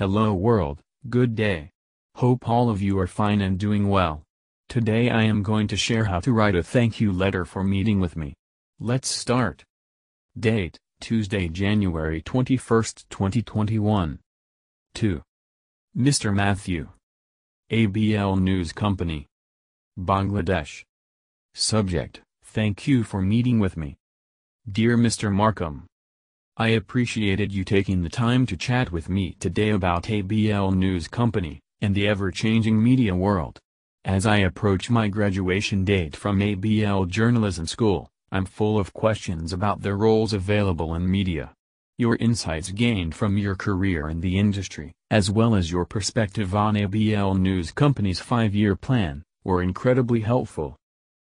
Hello world, good day. Hope all of you are fine and doing well. Today I am going to share how to write a thank you letter for meeting with me. Let's start. Date, Tuesday, January 21, 2021. 2. Mr. Matthew. ABL News Company. Bangladesh. Subject, Thank you for meeting with me. Dear Mr. Markham, I appreciated you taking the time to chat with me today about ABL News Company, and the ever-changing media world. As I approach my graduation date from ABL Journalism School, I'm full of questions about the roles available in media. Your insights gained from your career in the industry, as well as your perspective on ABL News Company's five-year plan, were incredibly helpful.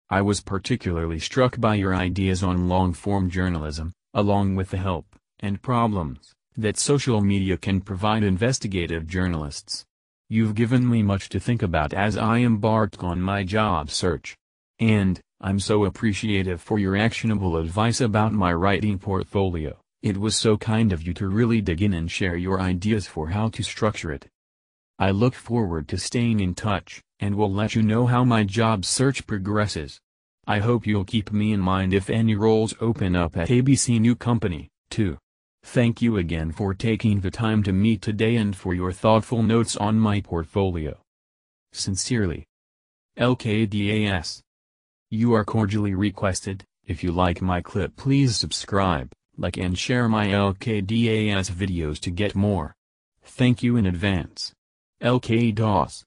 I was particularly struck by your ideas on long-form journalism, along with the help and problems that social media can provide investigative journalists. You've given me much to think about as I embark on my job search. And, I'm so appreciative for your actionable advice about my writing portfolio. It was so kind of you to really dig in and share your ideas for how to structure it. I look forward to staying in touch, and will let you know how my job search progresses. I hope you'll keep me in mind if any roles open up at ABC New Company, too. Thank you again for taking the time to meet today and for your thoughtful notes on my portfolio. Sincerely. LKDAS. You are cordially requested, if you like my clip please subscribe, like and share my LKDAS videos to get more. Thank you in advance. LKDAS.